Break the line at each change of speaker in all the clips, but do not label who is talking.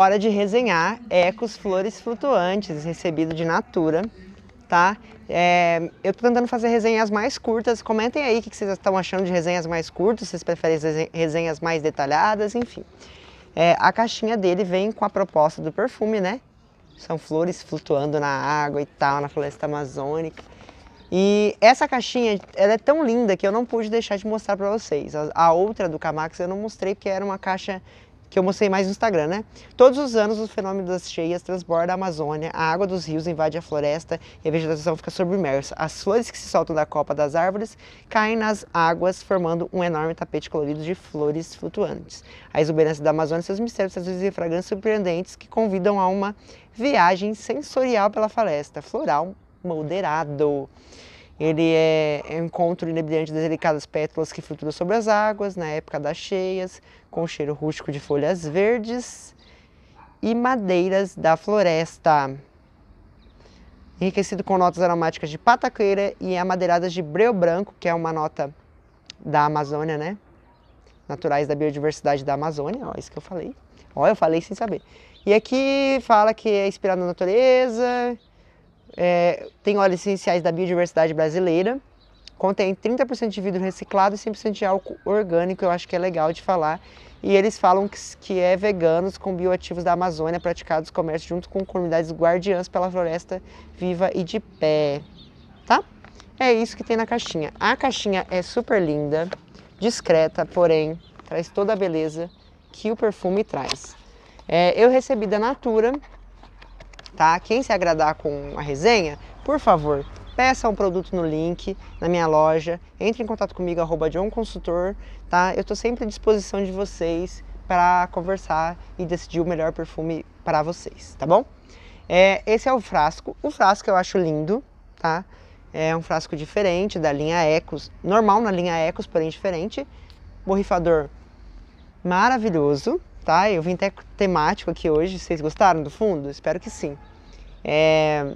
Hora de resenhar Ecos Flores Flutuantes, recebido de Natura, tá? É, eu tô tentando fazer resenhas mais curtas, comentem aí o que vocês estão achando de resenhas mais curtas, vocês preferem resenhas mais detalhadas, enfim. É, a caixinha dele vem com a proposta do perfume, né? São flores flutuando na água e tal, na floresta amazônica. E essa caixinha, ela é tão linda que eu não pude deixar de mostrar para vocês. A, a outra do Camax eu não mostrei porque era uma caixa que eu mostrei mais no Instagram, né? Todos os anos o fenômeno das cheias transborda a Amazônia, a água dos rios invade a floresta e a vegetação fica submersa. As flores que se soltam da copa das árvores caem nas águas, formando um enorme tapete colorido de flores flutuantes. A exuberância da Amazônia, seus mistérios, azuis e fragrâncias surpreendentes que convidam a uma viagem sensorial pela floresta, floral moderado. Ele é, é um encontro inebriante das delicadas pétalas que flutuam sobre as águas, na época das cheias, com cheiro rústico de folhas verdes e madeiras da floresta. Enriquecido com notas aromáticas de pataqueira e amadeiradas de breu branco, que é uma nota da Amazônia, né? Naturais da biodiversidade da Amazônia, ó, isso que eu falei. Ó, eu falei sem saber. E aqui fala que é inspirado na natureza, é, tem óleos essenciais da biodiversidade brasileira, contém 30% de vidro reciclado e 100% de álcool orgânico, eu acho que é legal de falar. E eles falam que, que é veganos com bioativos da Amazônia, praticados comércio junto com comunidades guardiãs pela floresta viva e de pé, tá? É isso que tem na caixinha. A caixinha é super linda, discreta, porém traz toda a beleza que o perfume traz. É, eu recebi da Natura tá? Quem se agradar com a resenha, por favor, peça um produto no link na minha loja, entre em contato comigo, arroba Consultor, tá? Eu estou sempre à disposição de vocês para conversar e decidir o melhor perfume para vocês, tá bom? É, esse é o frasco. O frasco eu acho lindo, tá? É um frasco diferente da linha Ecos, normal na linha Ecos, porém diferente. Borrifador maravilhoso, tá? Eu vim até temático aqui hoje. Vocês gostaram do fundo? Espero que sim. É,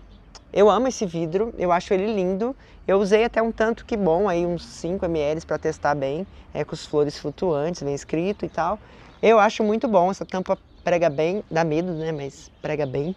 eu amo esse vidro, eu acho ele lindo. Eu usei até um tanto que bom, aí uns 5 ml para testar bem, é, com as flores flutuantes, bem escrito e tal. Eu acho muito bom, essa tampa prega bem, dá medo, né? Mas prega bem.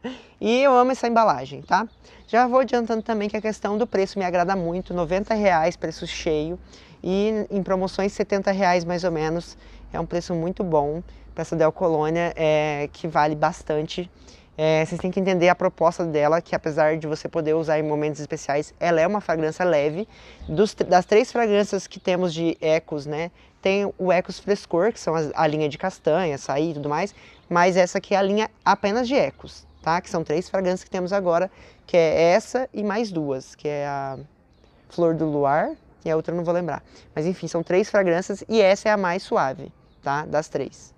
e eu amo essa embalagem, tá? Já vou adiantando também que a questão do preço me agrada muito, 90 reais, preço cheio. E em promoções 70 reais mais ou menos, é um preço muito bom para essa Del Colônia, é, que vale bastante é, vocês têm que entender a proposta dela, que apesar de você poder usar em momentos especiais, ela é uma fragrância leve. Dos, das três fragrâncias que temos de ecos, né? Tem o Ecos Frescor, que são as, a linha de castanha, açaí e tudo mais, mas essa aqui é a linha apenas de ecos, tá? Que são três fragrâncias que temos agora, que é essa e mais duas, que é a Flor do Luar e a outra eu não vou lembrar. Mas enfim, são três fragrâncias e essa é a mais suave, tá? Das três.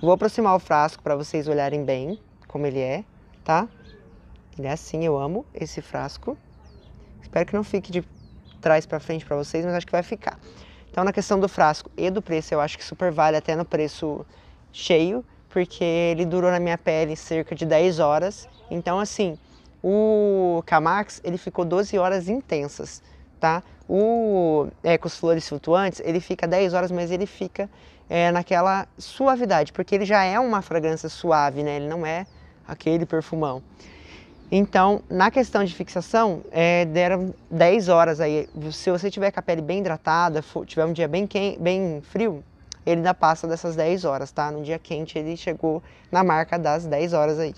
Vou aproximar o frasco para vocês olharem bem como ele é, tá? Ele é assim, eu amo esse frasco. Espero que não fique de trás para frente para vocês, mas acho que vai ficar. Então, na questão do frasco e do preço, eu acho que super vale até no preço cheio, porque ele durou na minha pele cerca de 10 horas. Então, assim, o Camax, ele ficou 12 horas intensas, tá? O é, flores flutuantes, ele fica 10 horas, mas ele fica é, naquela suavidade, porque ele já é uma fragrância suave, né? Ele não é aquele perfumão. Então, na questão de fixação, é, deram 10 horas aí. Se você tiver com a pele bem hidratada, for, tiver um dia bem, quente, bem frio, ele ainda passa dessas 10 horas, tá? No dia quente ele chegou na marca das 10 horas aí.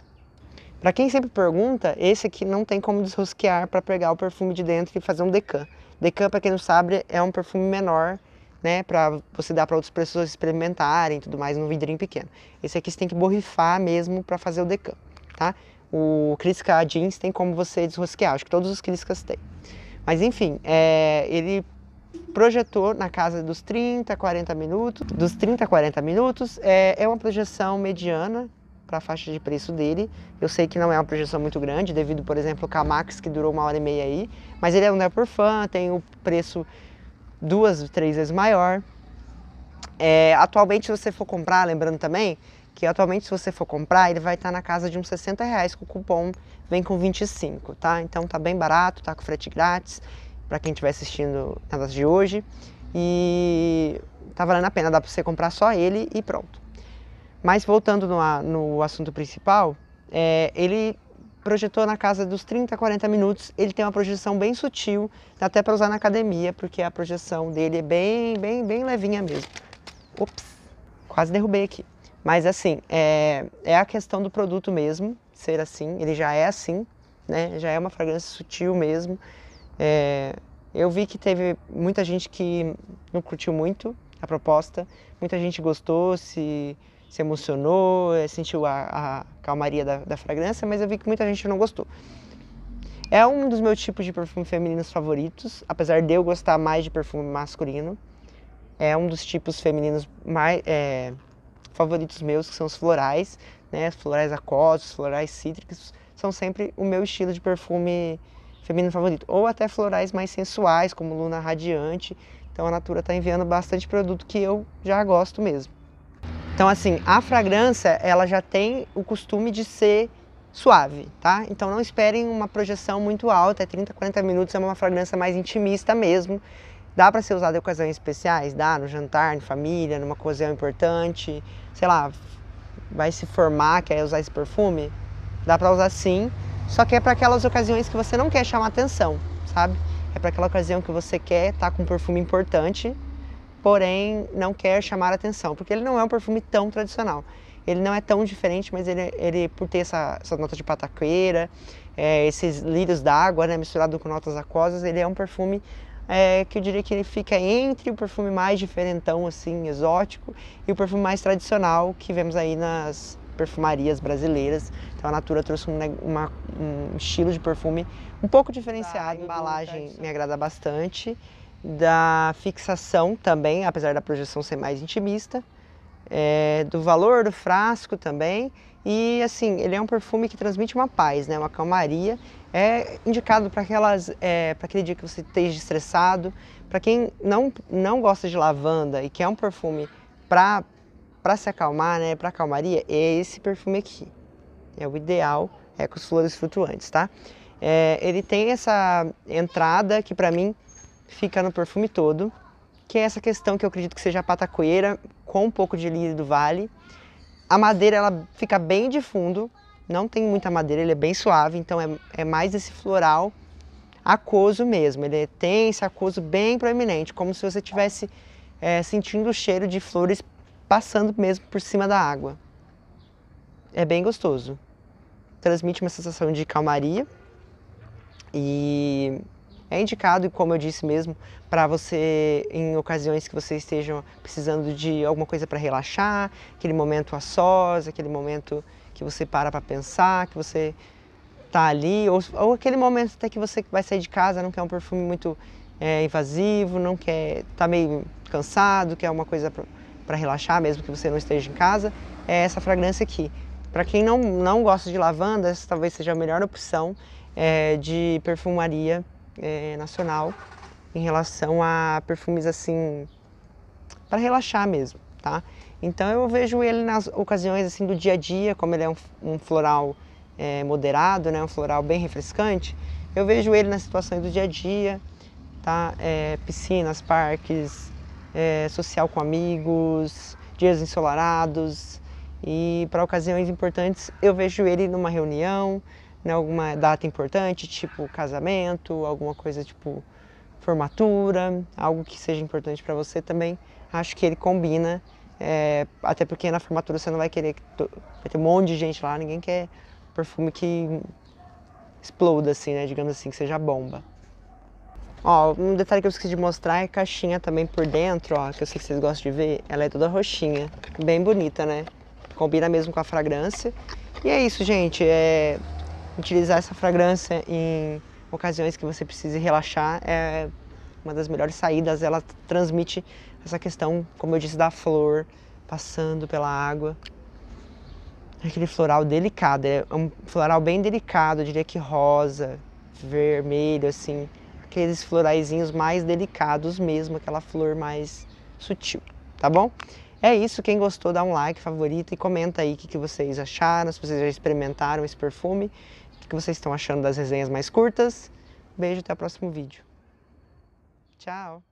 Para quem sempre pergunta, esse aqui não tem como desrosquear para pegar o perfume de dentro e fazer um decan. Decan, para quem não sabe, é um perfume menor né, para você dar para outras pessoas experimentarem e tudo mais num vidrinho pequeno. Esse aqui você tem que borrifar mesmo para fazer o decan, tá? O Crisca Jeans tem como você desrosquear, acho que todos os Criscas têm. Mas enfim, é, ele projetou na casa dos 30, 40 minutos. Dos 30, 40 minutos é, é uma projeção mediana, para a faixa de preço dele. Eu sei que não é uma projeção muito grande, devido, por exemplo, ao Camax, que durou uma hora e meia aí, mas ele é um Never tem o preço duas, três vezes maior. É, atualmente, se você for comprar, lembrando também que atualmente se você for comprar, ele vai estar tá na casa de uns 60 reais com o cupom vem com 25, tá? Então tá bem barato, tá com frete grátis para quem estiver assistindo na de hoje e tá valendo a pena, dá para você comprar só ele e pronto. Mas voltando no, no assunto principal, é, ele projetou na casa dos 30, 40 minutos. Ele tem uma projeção bem sutil, dá até para usar na academia, porque a projeção dele é bem, bem, bem levinha mesmo. Ops, quase derrubei aqui. Mas assim, é, é a questão do produto mesmo, ser assim, ele já é assim, né? Já é uma fragrância sutil mesmo. É, eu vi que teve muita gente que não curtiu muito a proposta, muita gente gostou, se se emocionou, eh, sentiu a, a calmaria da, da, fragrância, mas eu vi que muita gente não gostou. É um dos meus tipos de perfume femininos favoritos, apesar de eu gostar mais de perfume masculino. É um dos tipos femininos mais é, eh, favoritos meus, que são os florais, né? Florais aquosos, florais cítricos, são sempre o meu estilo de perfume feminino favorito. Ou até florais mais sensuais, como Luna Radiante. Então a Natura está enviando bastante produto que eu já gosto mesmo. Então, assim, a fragrância, ela já tem o costume de ser suave, tá? Então não esperem uma projeção muito alta, é 30, 40 minutos, é uma fragrância mais intimista mesmo. Dá para ser usada em ocasiões especiais? Dá, no jantar, em família, numa ocasião importante, sei lá, vai se formar, quer usar esse perfume? Dá para usar sim, só que é para aquelas ocasiões que você não quer chamar atenção, sabe? É para aquela ocasião que você quer estar tá com um perfume importante, porém não quer chamar atenção, porque ele não é um perfume tão tradicional. Ele não é tão diferente, mas ele, ele por ter essa, essa nota de pataqueira, é, esses lírios d'água né, misturado com notas aquosas, ele é um perfume é, que eu diria que ele fica entre o perfume mais diferentão, assim, exótico, e o perfume mais tradicional que vemos aí nas perfumarias brasileiras. Então a Natura trouxe um, uma, um estilo de perfume um pouco diferenciado, ah, a embalagem me agrada bastante da fixação também, apesar da projeção ser mais intimista, é, do valor do frasco também. E assim, ele é um perfume que transmite uma paz, né? uma calmaria. É indicado para aquelas, é, para aquele dia que você esteja estressado. Para quem não, não gosta de lavanda e quer um perfume para se acalmar, né? para calmaria, é esse perfume aqui. É o ideal, é com as flores flutuantes, tá? É, ele tem essa entrada que para mim fica no perfume todo, que é essa questão que eu acredito que seja a patacoeira com um pouco de lírio do vale. A madeira ela fica bem de fundo, não tem muita madeira, ele é bem suave, então é, é mais esse floral aquoso mesmo. Ele é tem esse aquoso bem proeminente, como se você estivesse é, sentindo o cheiro de flores passando mesmo por cima da água. É bem gostoso. Transmite uma sensação de calmaria e é indicado, como eu disse mesmo, para você em ocasiões que você esteja precisando de alguma coisa para relaxar, aquele momento a sós, aquele momento que você para para pensar, que você está ali, ou, ou, aquele momento até que você vai sair de casa, não quer um perfume muito é, invasivo, não quer, está meio cansado, quer uma coisa para relaxar, mesmo que você não esteja em casa, é essa fragrância aqui. Para quem não, não gosta de lavanda, essa talvez seja a melhor opção é, de perfumaria é, nacional em relação a perfumes assim para relaxar mesmo, tá? Então eu vejo ele nas ocasiões assim do dia a dia, como ele é um, um floral é, moderado, né, um floral bem refrescante, eu vejo ele nas situações do dia a dia, tá? É, piscinas, parques, é, social com amigos, dias ensolarados e para ocasiões importantes eu vejo ele numa reunião, né, alguma data importante, tipo casamento, alguma coisa tipo formatura, algo que seja importante para você também, acho que ele combina, é, até porque na formatura você não vai querer, vai ter um monte de gente lá, ninguém quer perfume que exploda assim, né, digamos assim, que seja bomba. Ó, um detalhe que eu esqueci de mostrar é a caixinha também por dentro, ó, que eu sei que vocês gostam de ver, ela é toda roxinha, bem bonita, né? Combina mesmo com a fragrância. E é isso, gente, é utilizar essa fragrância em ocasiões que você precise relaxar é uma das melhores saídas. Ela transmite essa questão, como eu disse, da flor passando pela água. Aquele floral delicado, é um floral bem delicado, eu diria que rosa, vermelho, assim. Aqueles floraizinhos mais delicados mesmo, aquela flor mais sutil, tá bom? É isso, quem gostou dá um like, favorita e comenta aí o que, que vocês acharam, se vocês já experimentaram esse perfume que vocês estão achando das resenhas mais curtas. Beijo, até o próximo vídeo. Tchau!